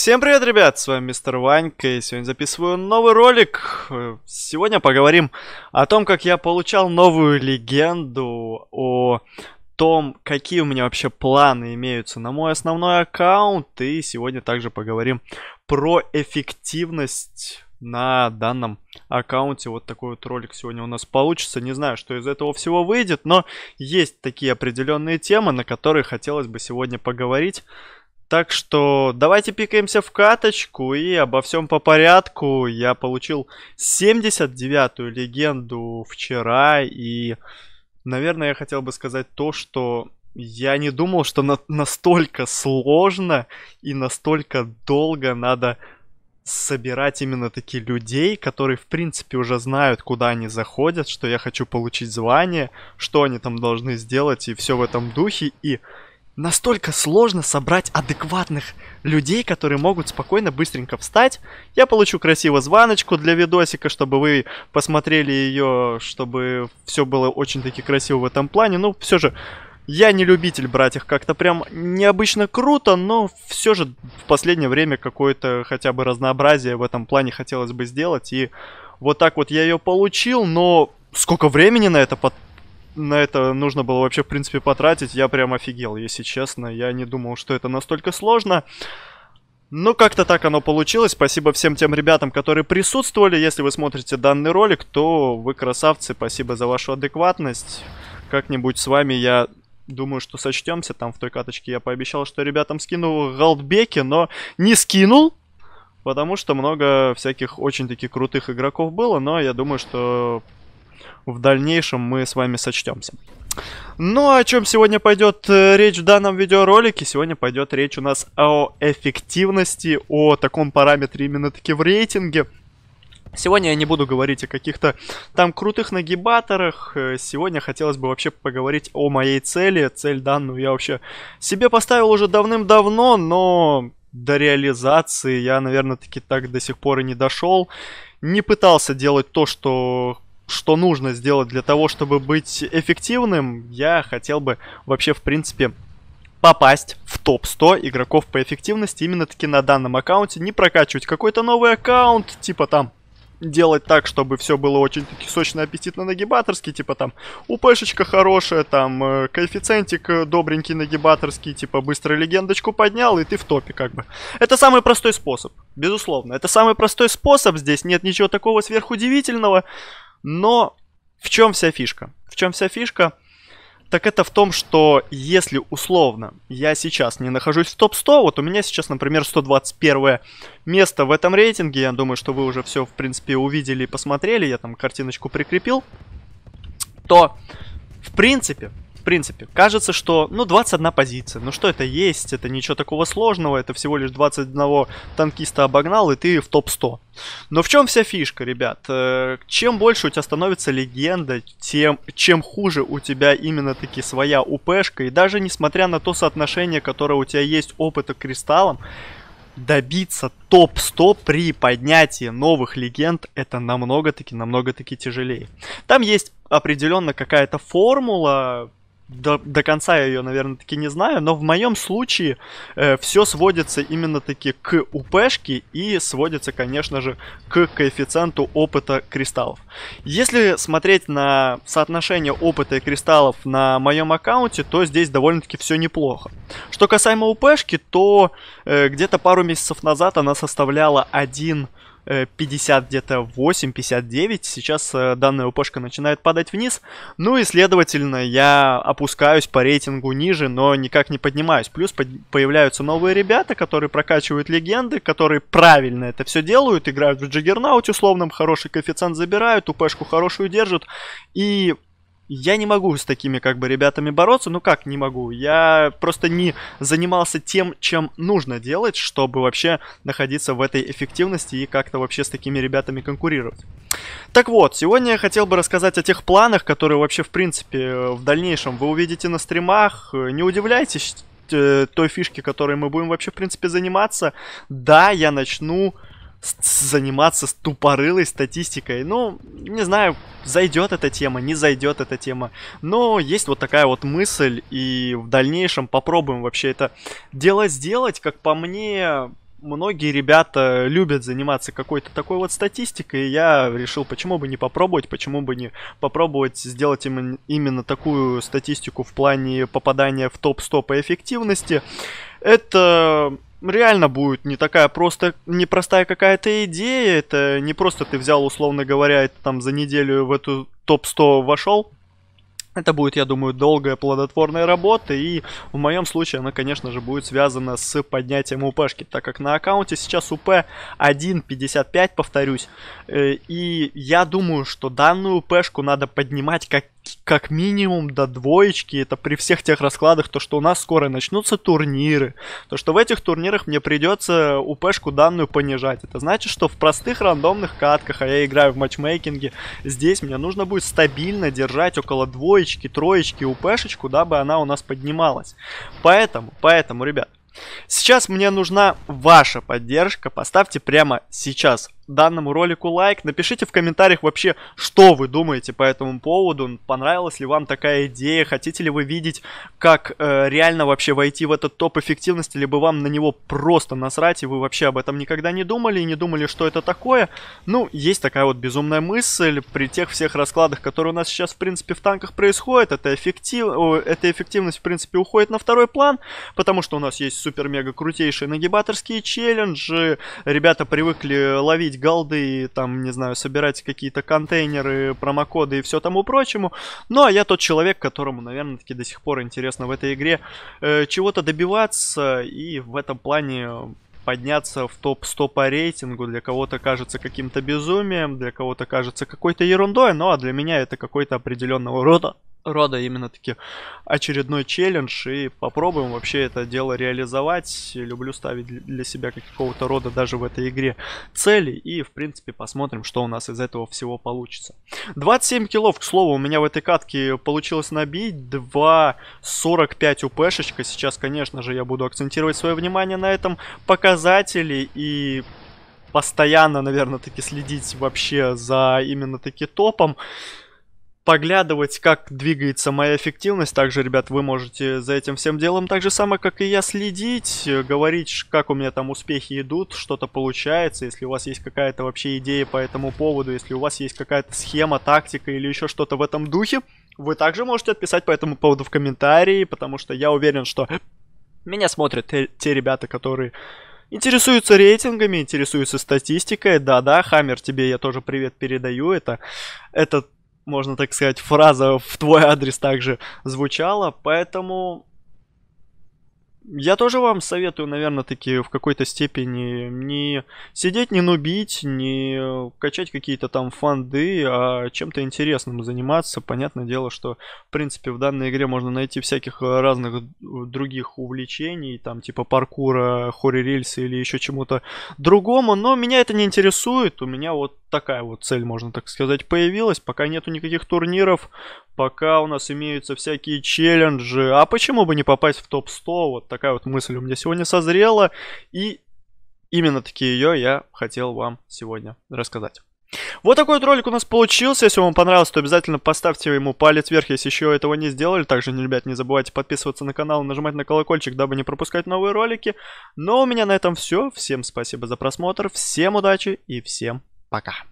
Всем привет, ребят, с вами Мистер Ванька, и сегодня записываю новый ролик. Э, сегодня поговорим о том, как я получал новую легенду, о том, какие у меня вообще планы имеются на мой основной аккаунт, и сегодня также поговорим про эффективность на данном аккаунте. Вот такой вот ролик сегодня у нас получится. Не знаю, что из этого всего выйдет, но есть такие определенные темы, на которые хотелось бы сегодня поговорить. Так что давайте пикаемся в каточку и обо всем по порядку. Я получил 79-ю легенду вчера и, наверное, я хотел бы сказать то, что я не думал, что на настолько сложно и настолько долго надо собирать именно такие людей, которые в принципе уже знают, куда они заходят, что я хочу получить звание, что они там должны сделать и все в этом духе. И настолько сложно собрать адекватных людей, которые могут спокойно, быстренько встать. Я получу красиво звоночку для видосика, чтобы вы посмотрели ее, чтобы все было очень-таки красиво в этом плане. Ну, все же, я не любитель брать их как-то прям необычно круто, но все же в последнее время какое-то хотя бы разнообразие в этом плане хотелось бы сделать. И вот так вот я ее получил, но сколько времени на это на это нужно было вообще, в принципе, потратить, я прям офигел, если честно. Я не думал, что это настолько сложно. Но ну, как-то так оно получилось. Спасибо всем тем ребятам, которые присутствовали. Если вы смотрите данный ролик, то вы красавцы. Спасибо за вашу адекватность. Как-нибудь с вами я думаю, что сочтемся. Там в той каточке я пообещал, что ребятам скину голдбеки, но не скинул. Потому что много всяких очень-таки крутых игроков было, но я думаю, что в дальнейшем мы с вами сочтемся. Ну, о чем сегодня пойдет э, речь в данном видеоролике? Сегодня пойдет речь у нас о эффективности, о таком параметре именно таки в рейтинге. Сегодня я не буду говорить о каких-то там крутых нагибаторах. Э, сегодня хотелось бы вообще поговорить о моей цели. Цель данную я вообще себе поставил уже давным-давно, но до реализации я, наверное, таки так до сих пор и не дошел. Не пытался делать то, что что нужно сделать для того, чтобы быть эффективным, я хотел бы вообще, в принципе, попасть в топ-100 игроков по эффективности именно таки на данном аккаунте, не прокачивать какой-то новый аккаунт, типа там делать так, чтобы все было очень-таки сочно, аппетитно, нагибаторский, типа там УПшечка хорошая, там э, коэффициентик э, добренький, нагибаторский, типа быстро легендочку поднял, и ты в топе как бы. Это самый простой способ, безусловно. Это самый простой способ, здесь нет ничего такого сверхудивительного. Но в чем вся фишка? В чем вся фишка? Так это в том, что если условно я сейчас не нахожусь в топ-100, вот у меня сейчас, например, 121 место в этом рейтинге, я думаю, что вы уже все, в принципе, увидели и посмотрели, я там картиночку прикрепил, то, в принципе, в принципе, кажется, что, ну, 21 позиция, ну что это есть, это ничего такого сложного, это всего лишь 21 танкиста обогнал, и ты в топ-100. Но в чем вся фишка, ребят? Э, чем больше у тебя становится легенда, тем чем хуже у тебя именно таки своя УПшка, и даже несмотря на то соотношение, которое у тебя есть опыта кристаллам добиться топ-100 при поднятии новых легенд это намного-таки, намного-таки тяжелее. Там есть определенно какая-то формула, до, до конца я ее, наверное, таки не знаю, но в моем случае э, все сводится именно таки к УПшке и сводится, конечно же, к коэффициенту опыта кристаллов. Если смотреть на соотношение опыта и кристаллов на моем аккаунте, то здесь довольно-таки все неплохо. Что касаемо УПшки, то э, где-то пару месяцев назад она составляла 1 50 э, где-то 8, 59. Сейчас э, данная упошка начинает падать вниз. Ну и, следовательно, я опускаюсь по рейтингу ниже, но никак не поднимаюсь. Плюс под... появляются новые ребята, которые прокачивают легенды, которые правильно это все делают, играют в джиггернаут условном, хороший коэффициент забирают, упешку хорошую держат. И я не могу с такими как бы ребятами бороться, ну как не могу, я просто не занимался тем, чем нужно делать, чтобы вообще находиться в этой эффективности и как-то вообще с такими ребятами конкурировать. Так вот, сегодня я хотел бы рассказать о тех планах, которые вообще в принципе э, в дальнейшем вы увидите на стримах, э, не удивляйтесь э, той фишке, которой мы будем вообще в принципе заниматься. Да, я начну заниматься тупорылой статистикой. Ну, не знаю, зайдет эта тема, не зайдет эта тема. Но есть вот такая вот мысль, и в дальнейшем попробуем вообще это дело сделать. Как по мне, многие ребята любят заниматься какой-то такой вот статистикой, и я решил, почему бы не попробовать, почему бы не попробовать сделать им, именно такую статистику в плане попадания в топ-100 по эффективности. Это реально будет не такая просто, непростая какая-то идея. Это не просто ты взял, условно говоря, это там за неделю в эту топ-100 вошел. Это будет, я думаю, долгая плодотворная работа, и в моем случае она, конечно же, будет связана с поднятием УПшки, так как на аккаунте сейчас УП 1.55, повторюсь, э, и я думаю, что данную УПшку надо поднимать как как минимум до двоечки, это при всех тех раскладах, то что у нас скоро начнутся турниры, то что в этих турнирах мне придется УПшку данную понижать. Это значит, что в простых рандомных катках, а я играю в матчмейкинге, здесь мне нужно будет стабильно держать около двоечки, троечки УПшечку, дабы она у нас поднималась. Поэтому, поэтому, ребят, Сейчас мне нужна ваша поддержка. Поставьте прямо сейчас данному ролику лайк. Напишите в комментариях вообще, что вы думаете по этому поводу. Понравилась ли вам такая идея? Хотите ли вы видеть, как э, реально вообще войти в этот топ эффективности? Либо вам на него просто насрать, и вы вообще об этом никогда не думали, и не думали, что это такое? Ну, есть такая вот безумная мысль. При тех всех раскладах, которые у нас сейчас, в принципе, в танках происходят, эта эффектив... эта эффективность, в принципе, уходит на второй план, потому что у нас есть супер-мега крутейшие нагибаторские челленджи, ребята привыкли ловить галды, там, не знаю, собирать какие-то контейнеры, промокоды и все тому прочему. Ну, а я тот человек, которому, наверное, таки до сих пор интересно в этой игре э, чего-то добиваться и в этом плане подняться в топ-100 по рейтингу для кого-то кажется каким-то безумием, для кого-то кажется какой-то ерундой, ну а для меня это какой-то определенного рода рода именно таки очередной челлендж и попробуем вообще это дело реализовать. Люблю ставить для себя какого-то рода даже в этой игре цели и в принципе посмотрим, что у нас из этого всего получится. 27 килов, к слову, у меня в этой катке получилось набить 2.45 упэшечка. Сейчас, конечно же, я буду акцентировать свое внимание на этом показателе и постоянно, наверное, таки следить вообще за именно таки топом поглядывать, как двигается моя эффективность. Также, ребят, вы можете за этим всем делом так же самое, как и я, следить, говорить, как у меня там успехи идут, что-то получается, если у вас есть какая-то вообще идея по этому поводу, если у вас есть какая-то схема, тактика или еще что-то в этом духе, вы также можете отписать по этому поводу в комментарии, потому что я уверен, что меня смотрят те, те ребята, которые интересуются рейтингами, интересуются статистикой. Да-да, Хаммер, тебе я тоже привет передаю. Это, это можно так сказать, фраза в твой адрес также звучала, поэтому я тоже вам советую, наверное, таки в какой-то степени не сидеть, не нубить, не качать какие-то там фанды, а чем-то интересным заниматься. Понятное дело, что, в принципе, в данной игре можно найти всяких разных других увлечений, там типа паркура, хори рельсы или еще чему-то другому, но меня это не интересует. У меня вот такая вот цель, можно так сказать, появилась. Пока нету никаких турниров, пока у нас имеются всякие челленджи, а почему бы не попасть в топ-100? Вот такая вот мысль у меня сегодня созрела, и именно таки ее я хотел вам сегодня рассказать. Вот такой вот ролик у нас получился. Если вам понравилось, то обязательно поставьте ему палец вверх, если еще этого не сделали. Также, ребят, не забывайте подписываться на канал и нажимать на колокольчик, дабы не пропускать новые ролики. Но ну, а у меня на этом все. Всем спасибо за просмотр, всем удачи и всем пока.